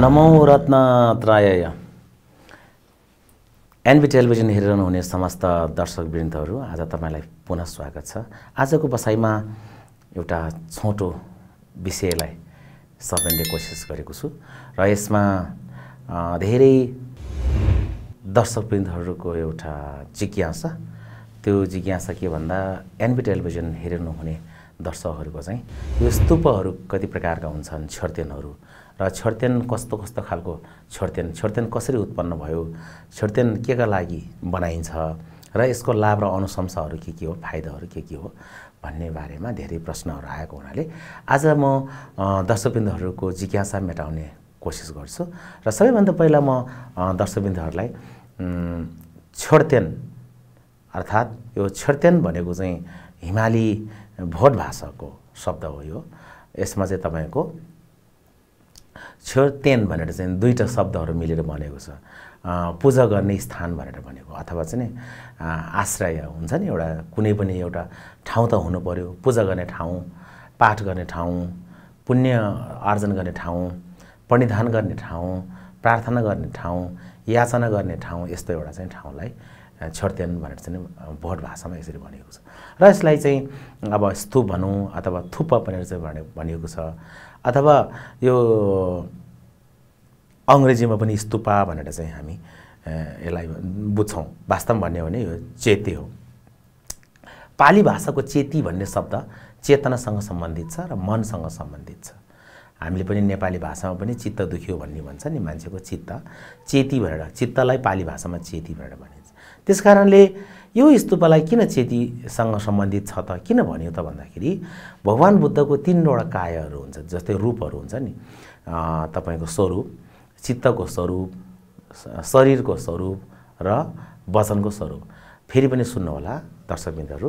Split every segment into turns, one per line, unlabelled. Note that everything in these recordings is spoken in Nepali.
नमो नमौ त्राय एनबी टेलिभिजन हुने समस्त दर्शक वृन्दहरू आज तपाईँलाई पुनः स्वागत छ आजको बसाइमा एउटा छोटो विषयलाई सबैले कोसिस गरेको छु र यसमा धेरै दर्शकवृन्दहरूको एउटा जिज्ञासा त्यो जिज्ञासा के भन्दा एनबी टेलिभिजन हेरिरहनुहुने दर्शकहरूको चाहिँ यो स्तूपहरू कति प्रकारका हुन्छन् छर्तेनहरू र छड्त्यान कस्तो कस्तो खालको छड्त्यान छड्त्यान कसरी उत्पन्न भयो के केका लागि बनाइन्छ र यसको लाभ र अनुशंसाहरू के के हो फाइदाहरू के के हो भन्ने बारेमा धेरै प्रश्नहरू आएको हुनाले आज म दर्शकबिन्दुहरूको जिज्ञासा मेटाउने कोसिस गर्छु र सबैभन्दा पहिला म दर्शकबिन्दुहरूलाई छोड्तेन अर्थात् यो छोड्तेन भनेको चाहिँ हिमाली भोट भाषाको शब्द हो यो यसमा चाहिँ तपाईँको छेर्तेन भनेर चाहिँ दुईवटा शब्दहरू मिलेर बनेको छ पूजा गर्ने स्थान भनेर भनेको अथवा चाहिँ आश्रय हुन्छ नि एउटा कुनै पनि एउटा ठाउँ त हुनु पऱ्यो पूजा गर्ने ठाउँ पाठ गर्ने ठाउँ पुण्य आर्जन गर्ने ठाउँ परिधान गर्ने ठाउँ प्रार्थना गर्ने ठाउँ याचना गर्ने ठाउँ यस्तो एउटा चाहिँ ठाउँलाई छर्तेन भनेर चाहिँ भोट भाषामा यसरी भनेको छ र यसलाई चाहिँ अब स्तूप भनौँ अथवा थुप्प भनेर चाहिँ भने भनिएको छ अथवा यो अङ्ग्रेजीमा पनि स्तुपा भनेर चाहिँ हामी यसलाई बुझ्छौँ वास्तवमा भन्यो भने यो चेते हो पाली भाषाको चेती भन्ने शब्द चेतनासँग सम्बन्धित छ र मनसँग सम्बन्धित छ हामीले पनि नेपाली भाषामा पनि चित्त दुख्यो भन्ने भन्छ नि मान्छेको चित्त चेती भनेर चित्तलाई पाली भाषामा चेती भनेर भनिन्छ त्यस कारणले यो स्तूपलाई किन चेतीसँग सम्बन्धित छ त किन भन्यो त भन्दाखेरि भगवान् बुद्धको तिनवटा कायहरू हुन्छ जस्तै रूपहरू हुन्छ नि तपाईँको स्वरूप चित्तको स्वरूप शरीरको स्वरूप र वचनको स्वरूप फेरि पनि सुन्नुहोला दर्शकबिन्दहरू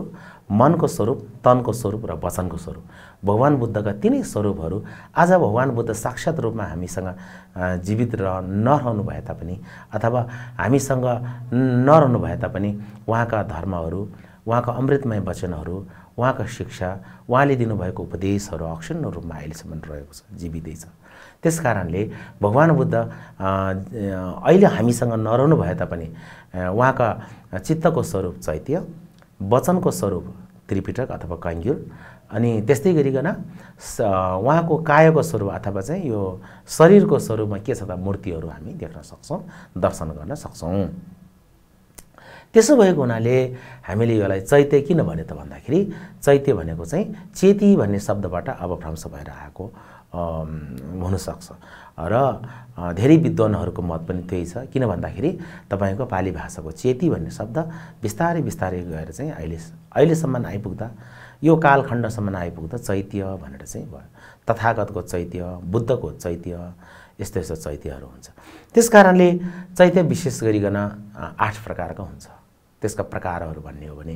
मनको स्वरूप तनको स्वरूप र वचनको स्वरूप भगवान् बुद्धका तिनै स्वरूपहरू आज भगवान् बुद्ध साक्षात रूपमा हामीसँग जीवित रह नरहनु भए तापनि अथवा हामीसँग नरहनु भए तापनि उहाँका धर्महरू उहाँका अमृतमय वचनहरू उहाँका शिक्षा उहाँले दिनुभएको उपदेशहरू अक्षुण्ण रूपमा अहिलेसम्म रहेको छ जीवितै छ त्यस कारणले भगवान् बुद्ध अहिले हामीसँग नरहनु भए तापनि उहाँका चित्तको स्वरूप चैत्य वचनको स्वरूप त्रिपिटक अथवा कङ्ग्युल अनि त्यस्तै गरिकन उहाँको कायको स्वरूप अथवा चाहिँ यो शरीरको स्वरूपमा के छ त मूर्तिहरू हामी देख्न सक्छौँ दर्शन गर्न सक्छौँ त्यसो भएको हुनाले हामीले यसलाई चैत्य किन भन्यो त भन्दाखेरि चैत्य भनेको चाहिँ चेती भन्ने शब्दबाट भ्रंश भएर आएको हुनसक्छ र धेरै विद्वानहरूको मत पनि त्यही छ किन भन्दाखेरि तपाईँको पाली भाषाको चेती भन्ने शब्द बिस्तारै बिस्तारै गएर चाहिँ अहिले अहिलेसम्म आइपुग्दा यो कालखण्डसम्म आइपुग्दा चैत्य भनेर चाहिँ भयो तथागतको चैत्य बुद्धको चैत्य यस्तो यस्तो चैत्यहरू हुन्छ त्यस कारणले चैत्य विशेष गरिकन आठ प्रकारको हुन्छ त्यसका प्रकारहरू भन्ने हो भने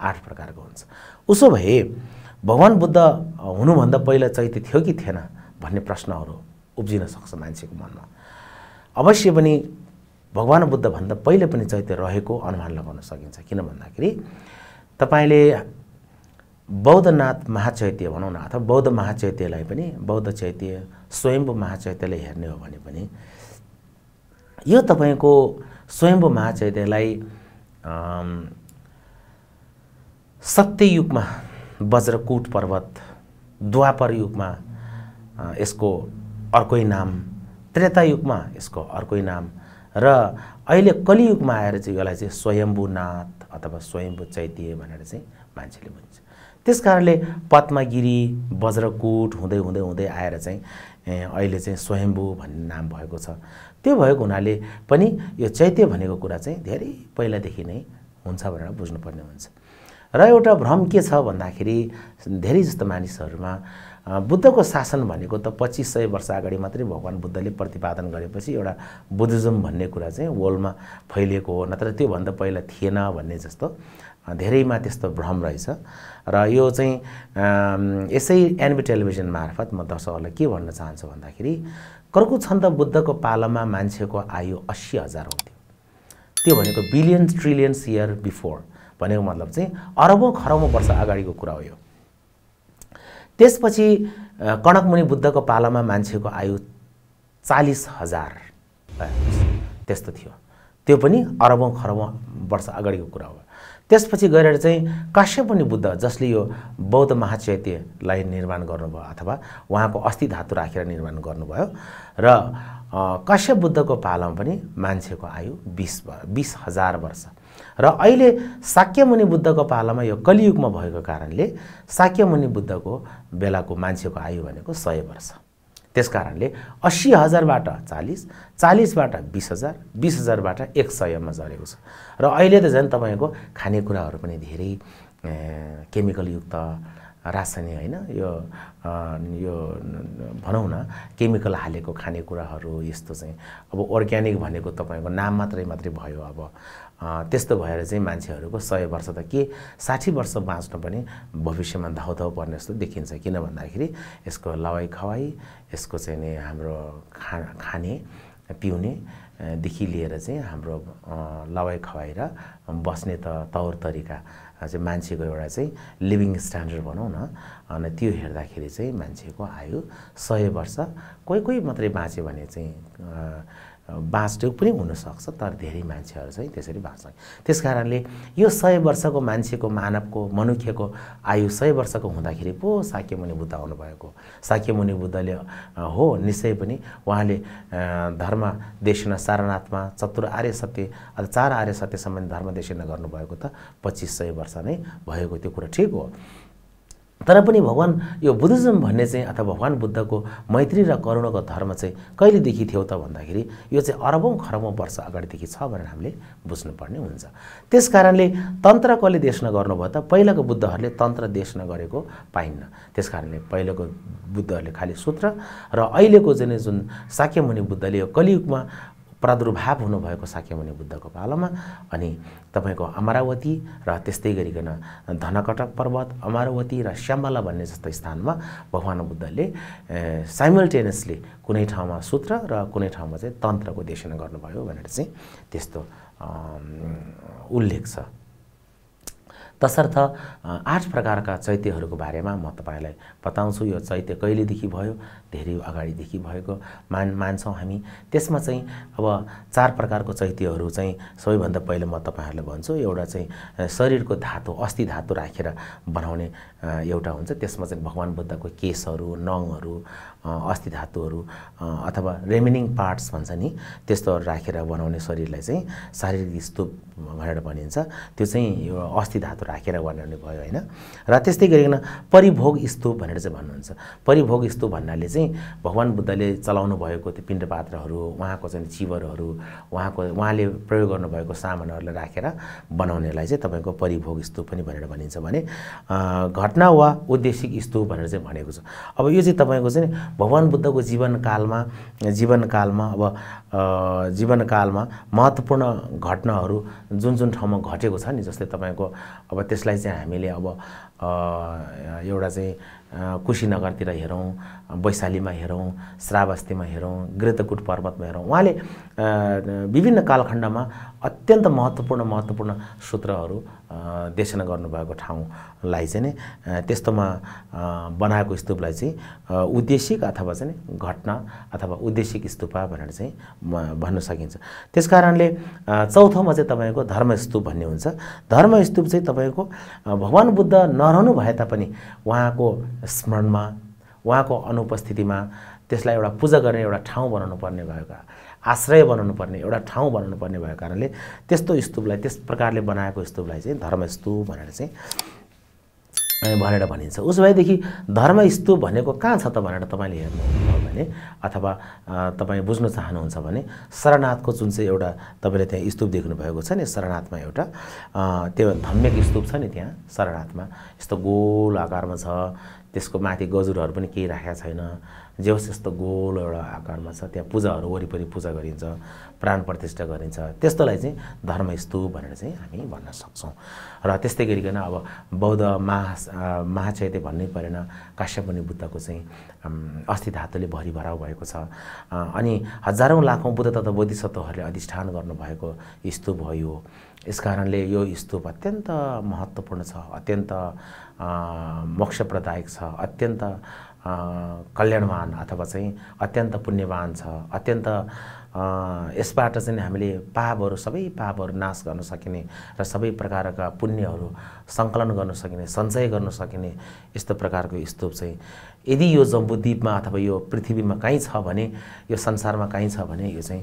आठ प्रकारको हुन्छ उसो भए भगवान् बुद्ध हुनुभन्दा पहिला चैत्य थियो कि थिएन भन्ने प्रश्नहरू उब्जिन सक्छ मान्छेको मनमा अवश्य पनि भगवान् बुद्धभन्दा पहिले पनि चैत्य रहेको अनुमान लगाउन सकिन्छ किन भन्दाखेरि तपाईँले बौद्धनाथ महाचैत्य भनौँ न अथवा बौद्ध महाचैत्यलाई पनि बौद्ध चैत्य स्वयम्भू महाचैत्यलाई हेर्ने हो भने पनि यो तपाईँको स्वयम्भू महाचैत्यलाई सत्ययुगमा वज्रकुट पर्वत द्वापर युगमा यसको अर्कै नाम त्रेता युगमा यसको अर्कै नाम र अहिले कलियुगमा आएर चाहिँ यसलाई चाहिँ स्वयम्भूनाथ अथवा स्वयम्भू चैत्य भनेर चाहिँ मान्छेले भन्छ त्यस कारणले पद्मगिरी वज्रकुट हुँदै हुँदै हुँदै आएर चाहिँ अहिले चाहिँ स्वयम्भू भन्ने नाम भएको छ त्यो भएको हुनाले पनि यो चैत्य भनेको कुरा चाहिँ धेरै पहिलादेखि नै हुन्छ भनेर बुझ्नुपर्ने हुन्छ र एउटा भ्रम के छ भन्दाखेरि धेरै जस्तो मानिसहरूमा बुद्धको शासन भनेको त पच्चिस सय वर्ष अगाडि मात्रै भगवान् बुद्धले प्रतिपादन गरेपछि एउटा बुद्धिज्म भन्ने कुरा चाहिँ वर्ल्डमा फैलिएको हो नत्र त्योभन्दा पहिला थिएन भन्ने जस्तो धेरैमा त्यस्तो भ्रम रहेछ र यो चाहिँ यसै एनबी टेलिभिजन मार्फत म दर्शकहरूलाई के भन्न चाहन्छु भन्दाखेरि कर्कु छन्द बुद्धको पालामा मान्छेको आयु अस्सी हजार हुन्थ्यो त्यो भनेको बिलियन्स ट्रिलियन्स इयर बिफोर भनेको मतलब चाहिँ अरबौँ खरबौँ वर्ष अगाडिको कुरा हो यो त्यसपछि कणकमुनि बुद्धको पालामा मान्छेको आयु चालिस हजार त्यस्तो थियो त्यो पनि अरबौँ खरबौँ वर्ष अगाडिको कुरा हो त्यसपछि गएर चाहिँ काश्यपनि बुद्ध जसले यो बौद्ध महाचैत्यलाई निर्माण गर्नुभयो अथवा उहाँको अस्थि धातु राखेर निर्माण गर्नुभयो र कश्यप बुद्धको पालामा पनि मान्छेको आयु बिस बिस हजार वर्ष र अहिले शाक्यमुनि बुद्धको पालामा यो कलियुगमा भएको कारणले शाक्यमुनि बुद्धको बेलाको मान्छेको आयु भनेको सय वर्ष त्यस कारणले अस्सी हजारबाट चालिस चालिसबाट बिस हजार बिस हजारबाट एक सयमा झरेको छ र अहिले त झन् तपाईँको खानेकुराहरू पनि धेरै केमिकलयुक्त रासायनिक होइन यो यो भनौँ न केमिकल हालेको खानेकुराहरू यस्तो चाहिँ अब अर्ग्यानिक भनेको तपाईँको नाम मात्रै मात्रै भयो अब त्यस्तो भएर चाहिँ मान्छेहरूको सय वर्ष त के साठी वर्ष बाँच्नु पनि भविष्यमा धाउधाउ पर्ने जस्तो देखिन्छ किन भन्दाखेरि यसको लवाई खवाई यसको चाहिँ नि हाम्रो खा खाने पिउनेदेखि लिएर चाहिँ हाम्रो लवाई र बस्ने त तौर तरिका चाहिँ मान्छेको एउटा चाहिँ लिभिङ स्ट्यान्डर्ड भनौँ न अनि त्यो हेर्दाखेरि चाहिँ मान्छेको आयु सय वर्ष कोही कोही मात्रै बाँच्यो भने चाहिँ बाँच्यो पनि हुनसक्छ तर धेरै मान्छेहरू चाहिँ त्यसरी बाँच्छ त्यस कारणले यो सय वर्षको मान्छेको मानवको मनुष्यको आयु सय वर्षको हुँदाखेरि पो साक्यमुनि बुद्ध आउनुभएको साक्यमुनि बुद्धले हो निश्चय पनि उहाँले धर्म देशना सारनाथमा चतुर आर्य सत्य अथवा चार आर्य सत्य सम्बन्धी धर्म देशिन गर्नुभएको त पच्चिस सय वर्ष नै भएको त्यो कुरा ठिक हो तर पनि भगवान् यो बुद्धिज्म भन्ने चाहिँ अथवा भगवान् बुद्धको मैत्री र करुणाको धर्म चाहिँ कहिलेदेखि थियो त भन्दाखेरि यो चाहिँ अरबौँ खरबौँ वर्ष अगाडिदेखि छ भनेर हामीले बुझ्नुपर्ने हुन्छ त्यस कारणले तन्त्र कसले देशना गर्नुभयो त पहिलाको बुद्धहरूले तन्त्र देशना गरेको पाइन्न त्यस कारणले पहिलाको बुद्धहरूले खालि सूत्र र अहिलेको चाहिँ जुन साक्यमुनि बुद्धले यो कलियुगमा प्रादुर्भाव हुनुभएको साक्यमुनि बुद्धको पालोमा अनि तपाईँको अमरावती र त्यस्तै गरिकन धनकटक पर्वत अमरावती र श्यामला भन्ने जस्तो स्थानमा भगवान् बुद्धले साइमल्टेनियसली कुनै ठाउँमा सूत्र र कुनै ठाउँमा चाहिँ तन्त्रको देशन गर्नुभयो भनेर चाहिँ त्यस्तो उल्लेख छ तसर्थ आठ प्रकारका चैत्यहरूको बारेमा म तपाईँलाई बताउँछु यो चैत्य कहिलेदेखि भयो धेरै अगाडिदेखि भएको मान मान्छौँ हामी त्यसमा चाहिँ अब चार प्रकारको चैत्यहरू चाहिँ सबैभन्दा पहिले म तपाईँहरूलाई भन्छु एउटा चाहिँ शरीरको धातु अस्थि धातु राखेर बनाउने एउटा हुन्छ त्यसमा चाहिँ भगवान् बुद्धको केसहरू नङहरू अस्थि धातुहरू अथवा रेमेनिङ पार्ट्स भन्छ नि त्यस्तोहरू राखेर बनाउने शरीरलाई चाहिँ शारीरिक स्तूप भनेर भनिन्छ त्यो चाहिँ यो अस्थि धातु राखेर वर्णन भयो होइन र त्यस्तै गरिकन परिभोग स्तूप भनेर चाहिँ भन्नुहुन्छ परिभोग स्तूप भन्नाले चाहिँ भगवान् बुद्धले चलाउनु भएको त्यो पिण्ड पात्रहरू उहाँको चाहिँ चिवरहरू उहाँको उहाँले प्रयोग गर्नुभएको सामानहरूलाई राखेर बनाउनेलाई चाहिँ तपाईँको परिभोग स्तूप पनि भनेर भनिन्छ भने घटना वा उद्देशिक स्तूप भनेर चाहिँ भनेको छ अब यो चाहिँ तपाईँको चाहिँ भगवान् बुद्धको जीवनकालमा जीवनकालमा अब जीवनकालमा महत्त्वपूर्ण घटनाहरू जुन जुन ठाउँमा घटेको छ नि जस्तै तपाईँको अब त्यसलाई चाहिँ हामीले अब एउटा चाहिँ कुशीनगरतिर हेरौँ वैशालीमा हेरौँ श्रावस्तीमा हेरौँ गृतकुट पर्वतमा हेरौँ उहाँले विभिन्न कालखण्डमा अत्यन्त महत्त्वपूर्ण महत्त्वपूर्ण सूत्रहरू देशना गर्नुभएको ठाउँलाई चाहिँ त्यस्तोमा बनाएको स्तूपलाई चाहिँ उद्देशिक अथवा चाहिँ घटना अथवा उद्देशिक स्तूपा भनेर चाहिँ भन्न सकिन्छ त्यस कारणले चौथोमा चाहिँ तपाईँको धर्मस्तूप भन्ने हुन्छ धर्मस्तूप चाहिँ तपाईँको भगवान् बुद्ध नरहनु भए तापनि उहाँको स्मरणमा उहाँको अनुपस्थितिमा त्यसलाई एउटा पूजा गर्ने एउटा ठाउँ बनाउनु पर्ने भएको आश्रय बनाउनु पर्ने एउटा ठाउँ बनाउनु पर्ने भएको कारणले त्यस्तो स्तूपलाई त्यस प्रकारले बनाएको स्तूपलाई चाहिँ धर्मस्तूप भनेर चाहिँ भनेर भनिन्छ उसो भएदेखि स्तूप भनेको कहाँ छ त भनेर तपाईँले हेर्नुभयो भने अथवा तपाईँ बुझ्न चाहनुहुन्छ भने शरणनाथको जुन चाहिँ एउटा तपाईँले त्यहाँ स्तूप देख्नुभएको छ नि शरणनाथमा एउटा त्यो धम्मेक स्तूप छ नि त्यहाँ शरणनाथमा यस्तो गोल आकारमा छ त्यसको माथि गजुरहरू पनि केही राखेको छैन जे होस् यस्तो गोलो एउटा आकारमा छ त्यहाँ पूजाहरू वरिपरि पूजा गरिन्छ प्राण प्रतिष्ठा गरिन्छ त्यस्तोलाई चाहिँ धर्मस्तूप भनेर चाहिँ हामी भन्न सक्छौँ र त्यस्तै गरिकन अब बौद्ध महा महाचैत्य भन्नै परेन काश्यपनि बुद्धको चाहिँ अस्थि धातुले भरिभराउ भएको छ अनि हजारौँ लाखौँ बुद्ध तथा बोधिसत्वहरूले अधिष्ठान गर्नुभएको स्तूप हो यो यस कारणले यो स्तूप अत्यन्त महत्त्वपूर्ण छ अत्यन्त मोक्ष प्रदायक छ अत्यन्त कल्याणवान अथवा चाहिँ अत्यन्त पुण्यवान छ अत्यन्त यसबाट चाहिँ हामीले पापहरू सबै पापहरू नाश गर्न सकिने र सबै प्रकारका पुण्यहरू सङ्कलन गर्न सकिने सञ्चय गर्न सकिने यस्तो प्रकारको स्तूप चाहिँ यदि यो जम्बुद्वीपमा अथवा यो पृथ्वीमा कहीँ छ भने यो संसारमा कहीँ छ भने यो चाहिँ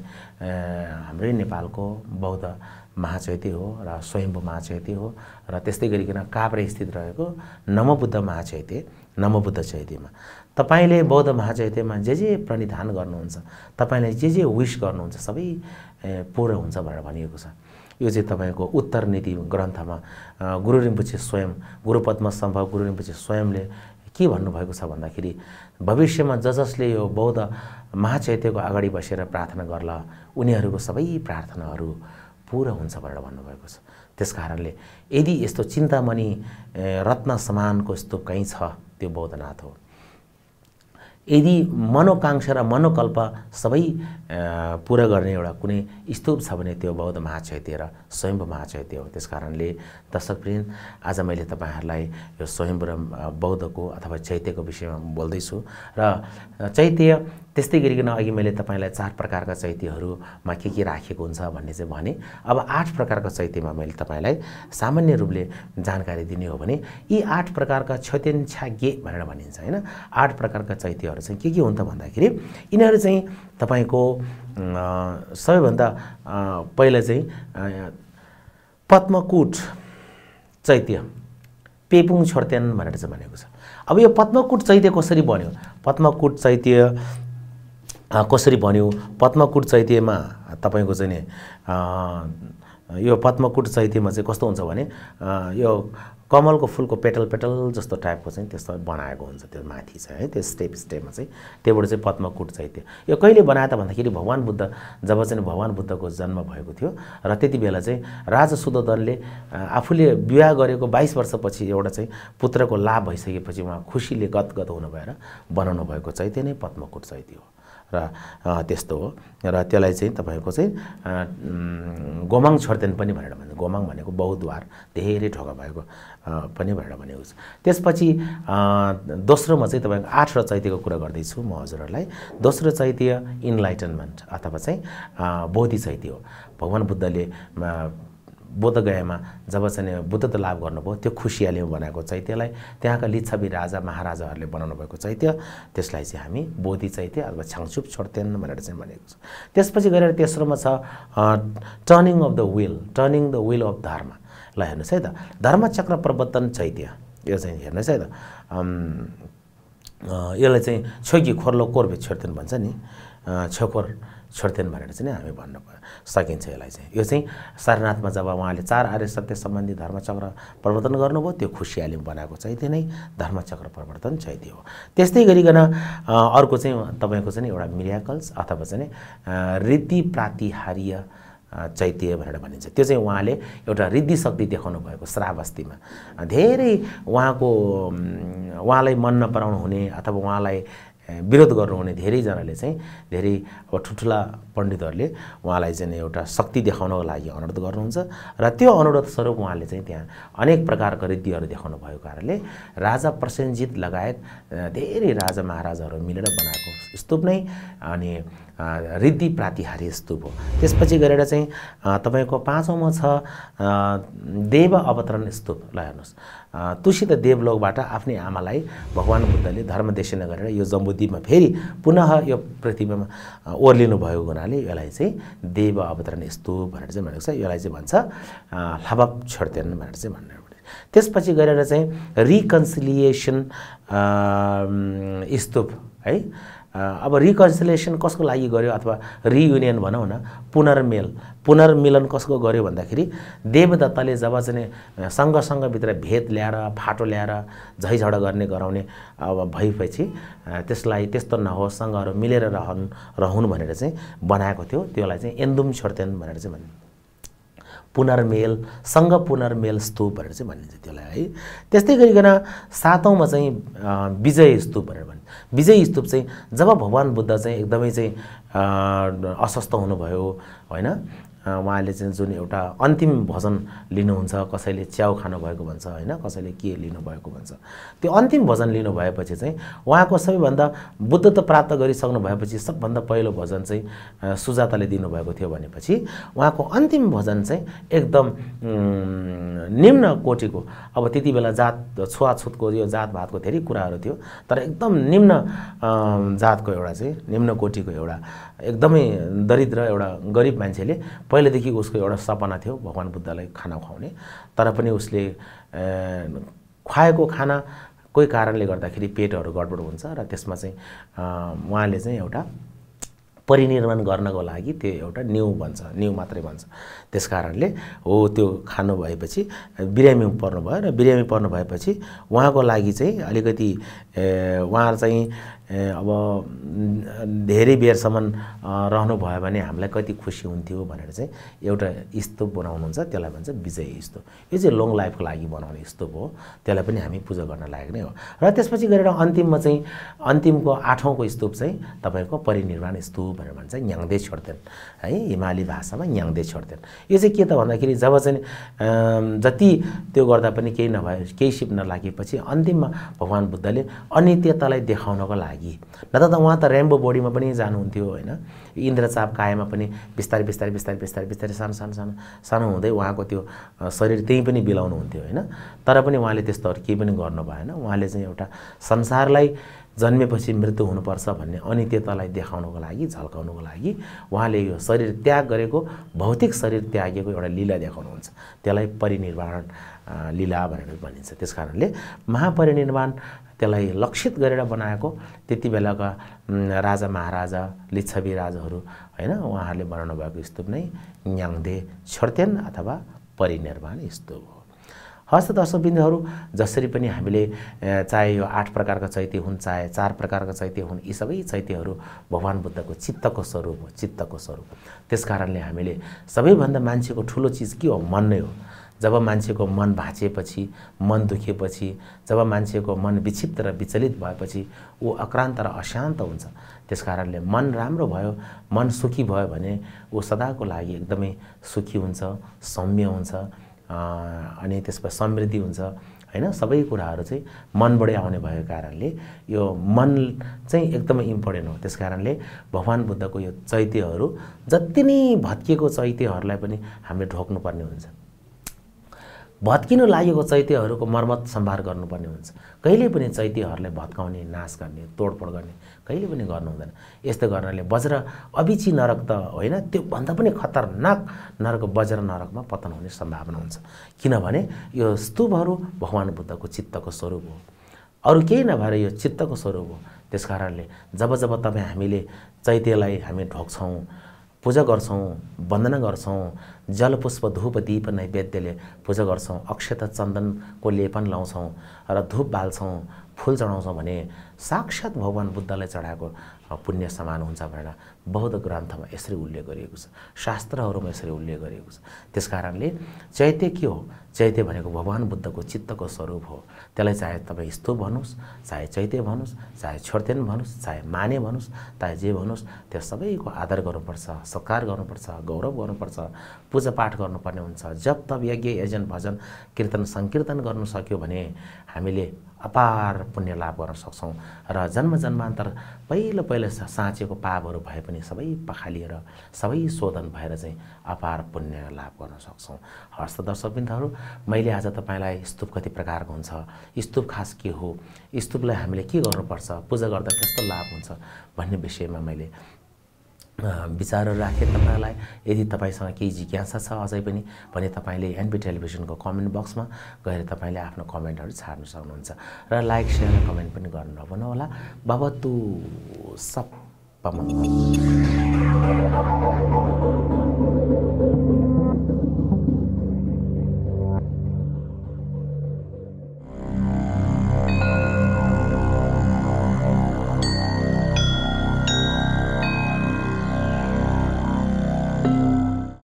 हाम्रै नेपालको बौद्ध महाचैत्य हो र स्वयम्भू महाचैत्य हो र त्यस्तै गरिकन काभ्रे स्थित रहेको नमबुद्ध महाचैत्य नमबुद्ध चैत्यमा तपाईँले बौद्ध महाचैत्यमा जे जे प्रणिधान गर्नुहुन्छ तपाईँले जे जे विस गर्नुहुन्छ सबै पुरा हुन्छ भनेर भनिएको छ यो चाहिँ तपाईँको उत्तर नीति ग्रन्थमा गुरु रिम्पुछे स्वयं गुरु सम्भव गुरु रिम्पुछे स्वयंले के भन्नुभएको छ भन्दाखेरि भविष्यमा ज जसले यो बौद्ध महाचैत्यको अगाडि बसेर प्रार्थना गर्ला उनीहरूको सबै प्रार्थनाहरू पुरा हुन्छ भनेर भन्नुभएको छ त्यस कारणले यदि यस्तो चिन्तामणि रत्न समानको यस्तो कहीँ छ त्यो बौद्धनाथ हो यदि मनोकाङ्क्षा र मनोकल्प सबै पुरा गर्ने एउटा कुनै स्तूप छ भने त्यो बौद्ध महाचैत्य र स्वयम्भू महाचैत्य हो त्यस कारणले दर्शकप्रिन्द आज मैले तपाईँहरूलाई यो स्वयम्भू र बौद्धको अथवा चैत्यको विषयमा बोल्दैछु र चैत्य त्यस्तै गरिकन अघि मैले तपाईँलाई चार प्रकारका चैत्यहरूमा के के राखेको हुन्छ भन्ने चाहिँ भने अब आठ प्रकारका चैतीमा मैले तपाईँलाई सामान्य रूपले जानकारी दिने हो भने यी आठ प्रकारका क्षतेन्छा गे भनेर भनिन्छ होइन आठ प्रकारका चैत्यहरू चाहिँ के के हुन् त भन्दाखेरि यिनीहरू चाहिँ तपाईँको सबैभन्दा पहिला चाहिँ पद्मकुट चैत्य पेपुङ छोड्तेन भनेर चाहिँ भनेको छ अब यो पद्मकुट चैत्य कसरी बन्यो पद्मकुट चैत्य कसरी भन्यो पद्मकुट चैत्यमा तपाईँको चाहिँ नि यो पद्मकुट चैत्यमा चाहिँ कस्तो हुन्छ भने यो कमलको फुलको पेटल पेटल जस्तो टाइपको चाहिँ त्यस्तो बनाएको हुन्छ त्यो माथि चाहिँ है त्यो स्टेप स्टेपमा चाहिँ त्योबाट चाहिँ पद्मकुट चैत्य यो कहिले बनाए त भन्दाखेरि भगवान् बुद्ध जब चाहिँ भगवान् बुद्धको जन्म भएको थियो र त्यति बेला चाहिँ राजा सुदोधनले आफूले विवाह गरेको बाइस वर्षपछि एउटा चाहिँ पुत्रको लाभ भइसकेपछि उहाँ खुसीले गदगद हुनु भएर बनाउनु भएको चैत्य नै पद्मकुट चैत्य हो र त्यस्तो हो र त्यसलाई चाहिँ तपाईँको चाहिँ गोमाङ छोड्दैन पनि भनेर भन्छ गोमाङ भनेको बहुद्वार धेरै ठोका भएको पनि भनेर भनेको छु त्यसपछि दोस्रोमा चाहिँ तपाईँको आठ र चैत्यको कुरा गर्दैछु म हजुरहरूलाई दोस्रो चैत्य इन्लाइटनमेन्ट अथवा चाहिँ बोधि चैत्य हो भगवान् बुद्धले बोधगयामा जब चाहिँ बुद्ध लाभ गर्नुभयो त्यो खुसियालीमा बनाएको चैत्यलाई त्यहाँका लिच्छवी राजा महाराजाहरूले बनाउनु भएको चैत्य त्यसलाई चाहिँ हामी बोधि चैत्य अथवा छ्याङछुप छोड्थेन भनेर चाहिँ भनेको छ त्यसपछि गएर तेस्रोमा छ turning off the wheel turning the wheel off धर्म ल हेर्नुहोस् है त धर्मचक्र प्रवर्तन चैत्य यो चाहिँ हेर्नुहोस् है त यसलाई चाहिँ छोकी खोर्लो कोर्बे छोड्तेन भन्छ नि छोकोर छोड्थेन भनेर चाहिँ हामी भन्न सकिन्छ यसलाई चाहिँ यो चाहिँ सारनाथमा जब उहाँले चार आर्य सत्य सम्बन्धी धर्मचक्र प्रवर्तन गर्नुभयो त्यो खुसियालीमा बनाएको चाहिँ नै धर्मचक्र प्रवर्तन चैत्य हो त्यस्तै गरिकन अर्को चाहिँ तपाईँको चाहिँ एउटा मिराकल्स अथवा चाहिँ रीति प्रातिहारीय चैत्य भनेर भनिन्छ त्यो चाहिँ उहाँले एउटा रिद्धि शक्ति देखाउनु भएको श्रावस्तीमा धेरै उहाँको उहाँलाई मन नपराउनु हुने अथवा उहाँलाई विरोध गर्नुहुने धेरैजनाले चाहिँ धेरै अब ठुल्ठुला पण्डितहरूले उहाँलाई चाहिँ एउटा शक्ति देखाउनको लागि अनुरोध गर्नुहुन्छ र त्यो अनुरोध स्वरूप उहाँले चाहिँ त्यहाँ अनेक प्रकारका रीतिहरू देखाउनु भएको कारणले राजा प्रसेनजित लगायत धेरै राजा महाराजाहरू मिलेर बनाएको स्तूप नै अनि रिद्धि प्रातिहारी यस्तो भयो त्यसपछि गरेर चाहिँ तपाईँको पाँचौँमा छ देव अवतरण स्तूप ल हेर्नुहोस् तुसित देवलोकबाट आफ्नै आमालाई भगवान् बुद्धले धर्मदेशन गरेर यो जम्बुद्वीपमा फेरि पुनः यो पृथ्वीमा भएको हुनाले यसलाई चाहिँ देव अवतरण स्तूप भनेर चाहिँ भनेको छ यसलाई चाहिँ भन्छ लभप छोड्दैन भनेर चाहिँ भन्नु त्यसपछि गरेर चाहिँ रिकन्सिलिएसन स्तूप है अब रिकन्सिलेसन कसको लागि गर्यो अथवा रियुनियन भनौँ न पुनर्मेल पुनर्मिलन कसको गर्यो भन्दाखेरि देवदत्तले जब चाहिँ सँगसँगभित्र भेद ल्याएर फाटो ल्याएर झैझड गर्ने गराउने अब भएपछि त्यसलाई त्यस्तो नहोस् सँगहरू मिलेर रहन् रहन् भनेर चाहिँ बनाएको थियो त्यसलाई चाहिँ एन्दुम छोड्तेन भनेर चाहिँ भनिन्छ पुनर्मेल सङ्घ पुनर्मेल स्तूप भनेर चाहिँ भनिन्छ त्यसलाई है त्यस्तै गरिकन सातौँमा चाहिँ विजय स्तूप भनेर भन्छ विजय स्तूप चाहिँ जब भगवान् बुद्ध चाहिँ एकदमै चाहिँ अस्वस्थ हुनुभयो होइन उहाँले चाहिँ जुन एउटा अन्तिम भजन लिनुहुन्छ कसैले च्याउ खानुभएको भन्छ होइन कसैले के लिनुभएको भन्छ त्यो अन्तिम भजन लिनु भएपछि चाहिँ उहाँको सबैभन्दा बुद्धत्व प्राप्त गरिसक्नु भएपछि सबभन्दा पहिलो भजन चाहिँ सुजाताले दिनुभएको थियो भनेपछि उहाँको अन्तिम भजन चाहिँ एकदम निम्न कोटीको अब त्यति बेला जात छुवाछुतको यो जातभातको धेरै कुराहरू थियो तर एकदम निम्न जातको एउटा चाहिँ निम्न कोटीको एउटा एकदमै दरिद्र एउटा गरिब मान्छेले पहिलेदेखि उसको एउटा सपना थियो भगवान् बुद्धलाई खाना खुवाउने तर पनि उसले खुवाएको खाना कोही कारणले गर्दाखेरि पेटहरू गडबड हुन्छ र त्यसमा चाहिँ उहाँले चाहिँ एउटा परिनिर्माण गर्नको लागि त्यो एउटा न्यु भन्छ न्यु मात्रै भन्छ त्यस कारणले हो त्यो खानु भएपछि बिरामी पर्नुभयो र बिरामी पर्नु भएपछि उहाँको लागि चाहिँ अलिकति उहाँ चाहिँ अब धेरै बेरसम्म रहनुभयो भने हामीलाई कति खुसी हुन्थ्यो भनेर चाहिँ एउटा स्तोप बनाउनुहुन्छ त्यसलाई भन्छ विजय स्तूप यो चाहिँ लङ लाइफको लागि बनाउने स्तूप हो त्यसलाई पनि हामी पूजा गर्न लागेको नै हो र त्यसपछि गरेर अन्तिममा चाहिँ अन्तिमको आठौँको स्तूप चाहिँ तपाईँको परिनिर्माण स्तूप भनेर भन्छ याङ्दे छोड्देन है हिमाली भाषामा याङ्दे छोड्देन यो चाहिँ के त भन्दाखेरि जब चाहिँ जति त्यो गर्दा पनि केही नभए केही सिप नलागेपछि अन्तिममा भगवान् बुद्धले अनित्यतालाई देखाउनको लागि लागि नत्र त उहाँ त रेम्बो बडीमा पनि जानुहुन्थ्यो होइन इन्द्रचाप कायमा पनि बिस्तारै बिस्तारै बिस्तारै बिस्तारै बिस्तारै सानो सानो सानो सानो हुँदै उहाँको त्यो शरीर त्यहीँ पनि बिलाउनु हुन्थ्यो होइन तर पनि उहाँले त्यस्तोहरू केही पनि गर्नु भएन उहाँले चाहिँ एउटा संसारलाई जन्मेपछि मृत्यु हुनुपर्छ भन्ने अनित्यतालाई देखाउनुको लागि झल्काउनुको लागि उहाँले यो शरीर त्याग गरेको भौतिक शरीर त्यागेको एउटा लीला देखाउनुहुन्छ त्यसलाई परिनिर्वाण लीला भनेर भनिन्छ त्यस कारणले महापरिनिर्वाण त्यसलाई लक्षित गरेर बनाएको त्यति बेलाका राजा महाराजा लिच्छवी राजाहरू होइन उहाँहरूले बनाउनु भएको स्तूप नै न्याङ्दे छोड्थेन अथवा परिनिर्माण स्तूप हो हस्त दर्शकबिन्दुहरू जसरी पनि हामीले चाहे यो आठ प्रकारका चैत्य हुन् चाहे चार प्रकारका चैत्य हुन् यी सबै चैत्यहरू भगवान् बुद्धको चित्तको स्वरूप हो चित्तको स्वरूप त्यस कारणले हामीले सबैभन्दा मान्छेको ठुलो चिज के हो मन नै हो जब मान्छेको मन भाँचेपछि मन दुखेपछि जब मान्छेको मन विक्षिप्त र विचलित भएपछि ऊ अक्रान्त र अशान्त हुन्छ त्यस कारणले मन राम्रो भयो मन सुखी भयो भने ऊ सदाको लागि एकदमै सुखी हुन्छ सौम्य हुन्छ अनि त्यसपछि समृद्धि हुन्छ होइन सबै कुराहरू चाहिँ मनबाटै आउने भएको कारणले यो मन चाहिँ एकदमै इम्पोर्टेन्ट हो त्यस कारणले भगवान् बुद्धको यो चैत्यहरू जति नै भत्किएको चैत्यहरूलाई पनि हामीले ढोक्नुपर्ने हुन्छ भत्किन लागेको चैत्यहरूको मर्मत सम्भार गर्नुपर्ने हुन्छ कहिले पनि चैत्यहरूलाई भत्काउने नाश गर्ने तोडफोड गर्ने कहिले पनि गर्नु हुँदैन यस्तो गर्नाले वज्र अभिचि नरक त होइन त्योभन्दा पनि खतरनाक नरक वज्र नरकमा पतन हुने सम्भावना हुन्छ किनभने यो स्तूपहरू भगवान् बुद्धको चित्तको स्वरूप हो अरू केही नभएर यो चित्तको स्वरूप हो त्यस कारणले जब जब तपाईँ हामीले चैत्यलाई हामी ढोक्छौँ पूजा गर्छौँ वन्दना गर्छौँ पुष्प धूप दीप नैवेद्यले पूजा गर्छौँ अक्षत चन्दनको लेपन लाउँछौँ र धूप बाल्छौँ फुल चढाउँछौँ भने साक्षात् भगवान् बुद्धलाई चढाएको पुण्य समान हुन्छ भनेर बौद्ध ग्रन्थमा यसरी उल्लेख गरिएको छ शास्त्रहरूमा यसरी उल्लेख गरिएको छ त्यस कारणले चैत्य के हो चैत्य भनेको भगवान् बुद्धको चित्तको स्वरूप हो त्यसलाई चाहे तपाईँ यस्तो भन्नुहोस् चाहे चैत्य भन्नुहोस् चाहे छोर्तेन भन्नुहोस् चाहे माने भन्नुहोस् चाहे जे भन्नुहोस् त्यो सबैको आदर गर्नुपर्छ सत्कार गर्नुपर्छ गौरव गर्नुपर्छ पूजापाठ गर्नुपर्ने हुन्छ जब तप यज्ञ यजन भजन कीर्तन सङ्कीर्तन गर्नु सक्यो भने हामीले अपार पुण्य लाभ गर्न सक्छौँ र जन्म जन्मान्तर पहिलो पहिलो साँचेको पापहरू भए पनि सबै पखालिएर सबै शोधन भएर चाहिँ अपार पुण्य लाभ गर्न सक्छौँ हस्त दर्शकबिन्दहरू मैले आज तपाईँलाई स्तूप कति प्रकारको हुन्छ स्तूप खास के हो स्तूपलाई हामीले के गर्नुपर्छ पूजा गर्दा कस्तो लाभ हुन्छ भन्ने विषयमा मैले विचारहरू राखेँ तपाईँलाई यदि तपाईँसँग केही जिज्ञासा छ अझै पनि भने तपाईँले एनपी टेलिभिजनको कमेन्ट बक्समा गएर तपाईँले आफ्नो कमेन्टहरू छाड्न सक्नुहुन्छ र लाइक सेयर कमेन्ट पनि गर्नु नभन्नुहोला बाबतु सप